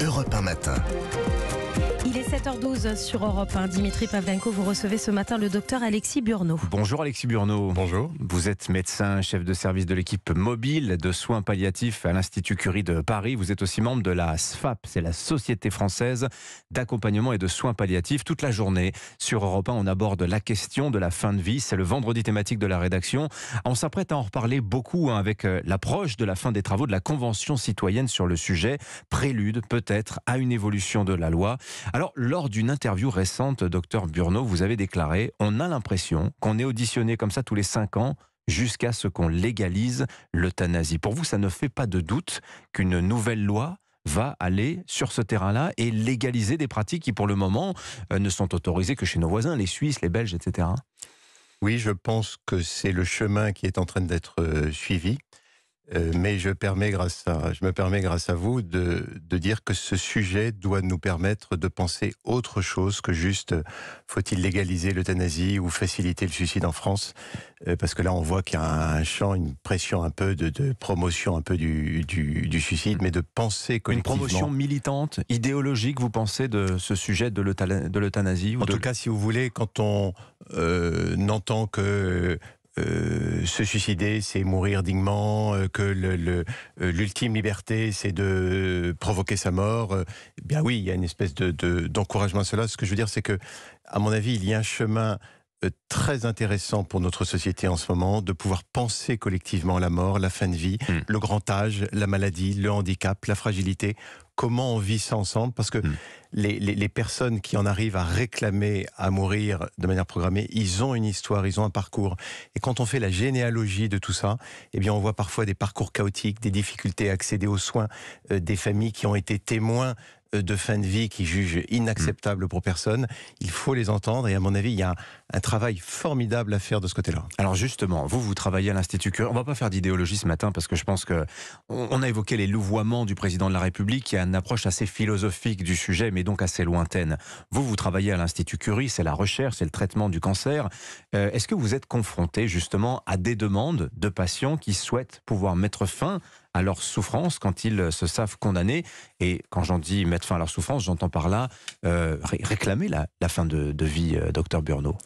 Europe 1 matin. Il 7h12 sur Europe 1. Dimitri Pavlenko, vous recevez ce matin le docteur Alexis Burneau. Bonjour Alexis Burneau. Bonjour. Vous êtes médecin, chef de service de l'équipe mobile de soins palliatifs à l'Institut Curie de Paris. Vous êtes aussi membre de la SFAP, c'est la Société française d'accompagnement et de soins palliatifs. Toute la journée sur Europe 1, on aborde la question de la fin de vie. C'est le vendredi thématique de la rédaction. On s'apprête à en reparler beaucoup hein, avec euh, l'approche de la fin des travaux de la Convention citoyenne sur le sujet. Prélude peut-être à une évolution de la loi. Alors, lors d'une interview récente, docteur Burno, vous avez déclaré On a l'impression qu'on est auditionné comme ça tous les cinq ans jusqu'à ce qu'on légalise l'euthanasie. Pour vous, ça ne fait pas de doute qu'une nouvelle loi va aller sur ce terrain-là et légaliser des pratiques qui, pour le moment, euh, ne sont autorisées que chez nos voisins, les Suisses, les Belges, etc. Oui, je pense que c'est le chemin qui est en train d'être euh, suivi. Euh, mais je, permets grâce à, je me permets grâce à vous de, dire que ce sujet doit nous permettre de penser autre chose que juste euh, faut-il légaliser l'euthanasie ou faciliter le suicide en France euh, Parce que là, on voit qu'il y a un champ, une pression un peu de, promotion un peu du, suicide, mais de penser collectivement. Une promotion militante, idéologique, vous pensez de ce sujet de l'euthanasie En tout cas, si vous voulez, quand on n'entend que euh, se suicider, c'est mourir dignement, euh, que euh, l'ultime liberté, c'est de provoquer sa mort. Eh bien oui, il y a une espèce d'encouragement à cela. Ce que je veux dire, c'est que, à mon avis, il y a un chemin euh, très intéressant pour notre société en ce moment de pouvoir penser collectivement la mort, la fin de vie, hmm. le grand âge, la maladie, le handicap, la fragilité. Comment on vit ça ensemble Parce que hmm. les, personnes qui en arrivent à réclamer, à mourir de manière programmée, ils ont une histoire, ils ont un parcours. Et quand on fait la généalogie de tout ça, eh bien, on voit parfois des parcours chaotiques, des difficultés à accéder aux soins, euh, des familles qui ont été témoins euh, de fin de vie qui jugent inacceptable mm. pour personne. Il faut les entendre et à mon avis, il y a un, travail formidable à faire de ce côté-là. Alors justement, vous, vous travaillez à l'Institut Curie. On va pas faire d'idéologie ce matin parce que je pense que on a évoqué les louvoiements du président de la République qui a une approche assez philosophique du sujet, mais donc assez lointaine. Vous, vous travaillez à l'Institut Curie, c'est la recherche, c'est le traitement du cancer. Euh, est-ce que vous êtes confronté justement à des demandes de patients qui souhaitent pouvoir mettre fin à leur souffrance quand ils se savent condamnés. Et quand j'en dis mettre fin à leur souffrance, j'entends par là euh, réclamer la, fin de, vie, euh, docteur Burneau.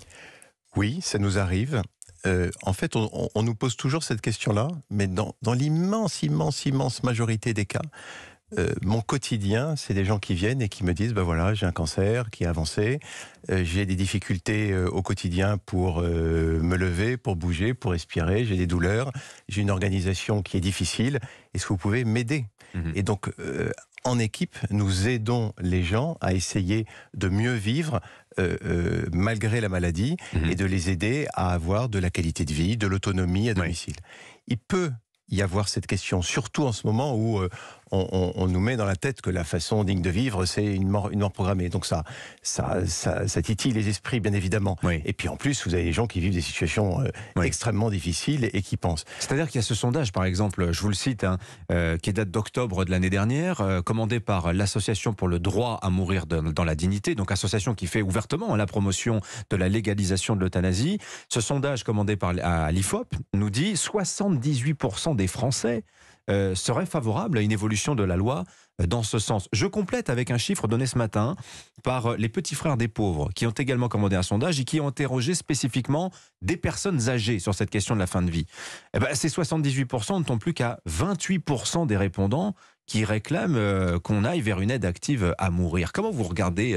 Oui, ça nous arrive. Euh, en fait, on, on, nous pose toujours cette question-là, mais dans, dans l'immense, immense, immense majorité des cas, euh, mon quotidien, c'est des gens qui viennent et qui me disent, ben voilà, j'ai un cancer qui a avancé, euh, j'ai des difficultés euh, au quotidien pour me lever, pour bouger, pour respirer, j'ai des douleurs, j'ai une organisation qui est difficile, est-ce que vous pouvez m'aider mhm. Et donc, en équipe, nous aidons les gens à essayer de mieux vivre malgré la maladie mhm. et de les aider à avoir de la qualité de vie, de l'autonomie à domicile. Il peut y avoir cette question, surtout en ce moment où euh, on, nous met dans la tête que la façon digne de vivre, c'est une mort, une mort programmée. Donc ça, ça, ça, titille les esprits, bien évidemment. Et puis en plus, vous avez des gens qui vivent des situations euh, extrêmement difficiles et, qui pensent. C'est-à-dire qu'il y a ce sondage, par exemple, je vous le cite, hein, euh, qui date d'octobre de l'année dernière, commandé par l'Association pour le droit à mourir dans la dignité, donc association qui fait ouvertement la promotion de la légalisation de l'euthanasie. Ce sondage commandé par, l'IFOP nous dit 78% des les Français euh, seraient favorables à une évolution de la loi euh, dans ce sens. Je complète avec un chiffre donné ce matin par euh, les petits frères des pauvres, qui ont également commandé un sondage et qui ont interrogé spécifiquement des personnes âgées sur cette question de la fin de vie. Eh ben, ces 78% ne tombent plus qu'à 28% des répondants qui réclament qu'on aille vers une aide active à mourir. Comment vous regardez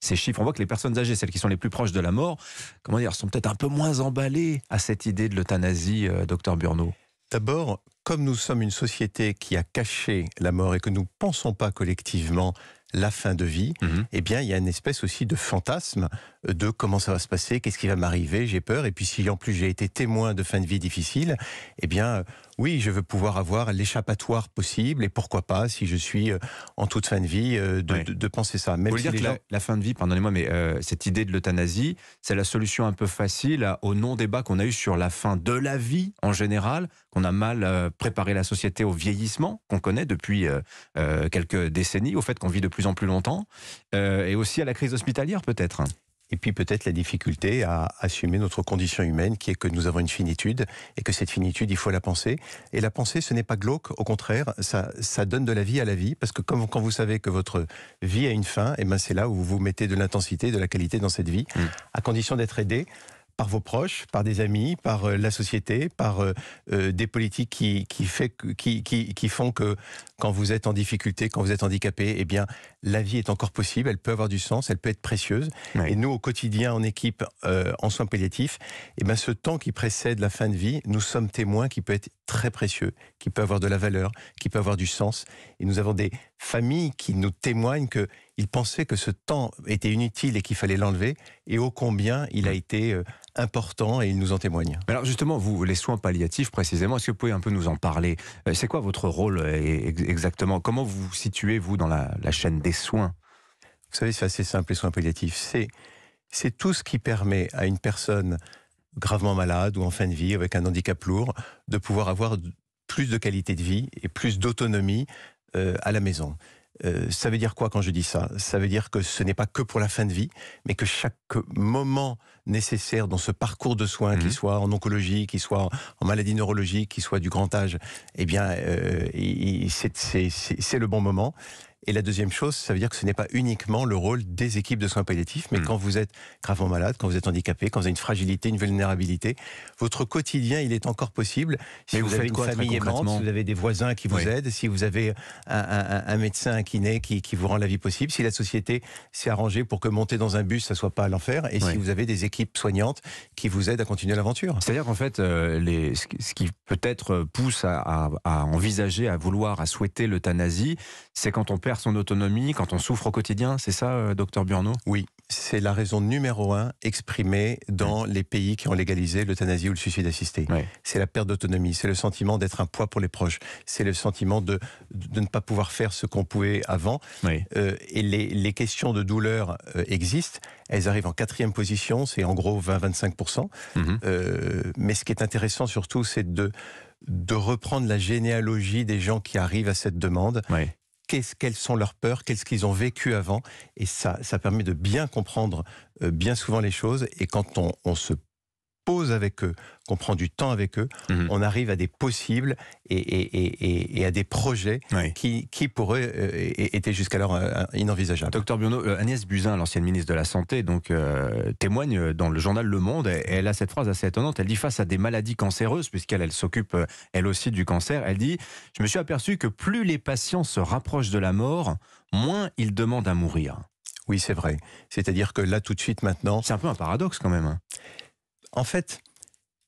ces chiffres On voit que les personnes âgées, celles qui sont les plus proches de la mort, comment dire, sont peut-être un peu moins emballées à cette idée de l'euthanasie, docteur Burnot D'abord, comme nous sommes une société qui a caché la mort et que nous ne pensons pas collectivement la fin de vie, mhm. eh bien, il y a une espèce aussi de fantasme de comment ça va se passer, qu'est-ce qui va m'arriver, j'ai peur. Et puis, si en plus j'ai été témoin de fin de vie difficile, eh bien, euh, oui, je veux pouvoir avoir l'échappatoire possible. Et pourquoi pas, si je suis euh, en toute fin de vie, euh, de, penser ça. Même Vous si dire la, fin de vie, pardonnez-moi, mais cette idée de l'euthanasie, c'est la solution un peu facile au non-débat qu'on a eu sur la fin de la vie en général, qu'on a mal préparer la société au vieillissement qu'on connaît depuis euh, euh, quelques décennies, au fait qu'on vit de plus en plus longtemps, euh, et aussi à la crise hospitalière peut-être. Et puis peut-être la difficulté à assumer notre condition humaine, qui est que nous avons une finitude, et que cette finitude, il faut la penser. Et la pensée, ce n'est pas glauque, au contraire, ça, donne de la vie à la vie, parce que comme, quand vous savez que votre vie a une fin, et eh ben, c'est là où vous mettez de l'intensité, de la qualité dans cette vie, mm. à condition d'être aidé par vos proches, par des amis, par euh, la société, par euh, euh, des politiques qui, font que quand vous êtes en difficulté, quand vous êtes handicapé, eh bien, la vie est encore possible, elle peut avoir du sens, elle peut être précieuse. Et nous, au quotidien, en équipe, en soins palliatifs, eh bien, ce temps qui précède la fin de vie, nous sommes témoins qui peut être très précieux, qui peut avoir de la valeur, qui peut avoir du sens. Et nous avons des famille qui nous que il pensait que ce temps était inutile et qu'il fallait l'enlever, et ô combien il a été euh, important et il nous en témoigne. Alors justement, vous, les soins palliatifs précisément, est-ce que vous pouvez un peu nous en parler euh, C'est quoi votre rôle euh, exactement Comment vous vous situez, vous, dans la, chaîne des soins Vous savez, c'est assez simple, les soins palliatifs. C'est, c'est tout ce qui permet à une personne gravement malade ou en fin de vie avec un handicap lourd de pouvoir avoir plus de qualité de vie et plus d'autonomie euh, à la maison. Euh, ça veut dire quoi quand je dis ça Ça veut dire que ce n'est pas que pour la fin de vie, mais que chaque moment nécessaire dans ce parcours de soins, qu'il mhm. soit en oncologie, qu'il soit en maladie neurologique, qu'il soit du grand âge, eh bien, euh, c'est le bon moment. Et la deuxième chose, ça veut dire que ce n'est pas uniquement le rôle des équipes de soins palliatifs, mais hmm. quand vous êtes gravement malade, quand vous êtes handicapé, quand vous avez une fragilité, une vulnérabilité, votre quotidien, il est encore possible. Si vous, avez une famille aimante, si vous avez des voisins qui vous aident, si vous avez un, médecin, un kiné qui, vous rend la vie possible, si la société s'est arrangée pour que monter dans un bus, ça soit pas l'enfer, et si vous avez des équipes soignantes qui vous aident à continuer l'aventure. C'est-à-dire qu'en fait, euh, les, ce qui peut-être pousse à, à envisager, à vouloir, à souhaiter l'euthanasie, c'est quand on perd son autonomie, quand on souffre au quotidien, c'est ça, euh, docteur Burneau Oui, c'est la raison numéro un exprimée dans les pays qui ont légalisé l'euthanasie ou le suicide assisté. C'est la perte d'autonomie, c'est le sentiment d'être un poids pour les proches, c'est le sentiment de, de ne pas pouvoir faire ce qu'on pouvait avant. Euh, et les, questions de douleur euh, existent, elles arrivent en quatrième position, c'est en gros 20-25%. Mhm. mais ce qui est intéressant surtout, c'est de de reprendre la généalogie des gens qui arrivent à cette demande quelles sont leurs peurs, qu'est-ce qu'ils ont vécu avant. Et ça, ça permet de bien comprendre euh, bien souvent les choses. Et quand on se pose avec eux, qu'on prend du temps avec eux, mhm. on arrive à des possibles et, et, à des projets qui, qui, pour eux, euh, étaient jusqu'alors euh, inenvisageables. Docteur Biono, euh, Agnès Buzyn, l'ancienne ministre de la Santé, donc, témoigne dans le journal Le Monde. et Elle a cette phrase assez étonnante. Elle dit face à des maladies cancéreuses, puisqu'elle elle, s'occupe elle aussi du cancer, elle dit Je me suis aperçu que plus les patients se rapprochent de la mort, moins ils demandent à mourir. Oui, c'est vrai. C'est-à-dire que là, tout de suite, maintenant. C'est un peu un paradoxe quand même. Hein en fait,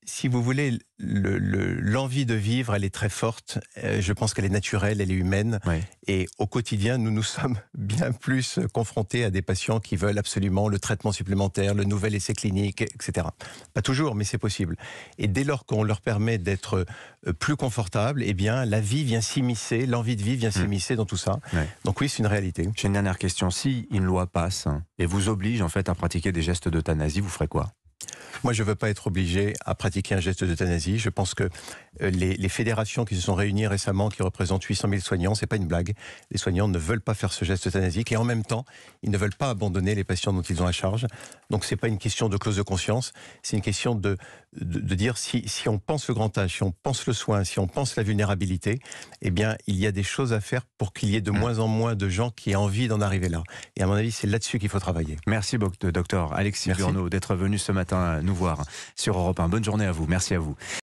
si vous voulez, l'envie de vivre, elle est très forte. Euh, je pense qu'elle est naturelle, elle est humaine. Et au quotidien, nous nous sommes bien plus confrontés à des patients qui veulent absolument le traitement supplémentaire, le nouvel essai clinique, etc. Pas toujours, mais c'est possible. Et dès lors qu'on leur permet d'être euh, plus confortables, eh bien, la vie vient s'immiscer, l'envie de vie vient hmm. s'immiscer dans tout ça. Donc oui, c'est une réalité. J'ai une dernière question. Si une loi passe hein, et vous oblige en fait à pratiquer des gestes d'euthanasie, vous ferez quoi moi, je ne veux pas être obligé à pratiquer un geste d'euthanasie. Je pense que euh, les, fédérations qui se sont réunies récemment, qui représentent 800 000 soignants, c'est pas une blague. Les soignants ne veulent pas faire ce geste euthanasique et en même temps, ils ne veulent pas abandonner les patients dont ils ont la charge. Donc, c'est pas une question de clause de conscience. C'est une question de, de, dire si, si, on pense le grand âge, si on pense le soin, si on pense la vulnérabilité, eh bien, il y a des choses à faire pour qu'il y ait de mm. moins en moins de gens qui aient envie d'en arriver là. Et à mon avis, c'est là-dessus qu'il faut travailler. Merci, docteur Alexis Burneau, d'être venu ce matin nous voir sur Europe 1. Bonne journée à vous. Merci à vous.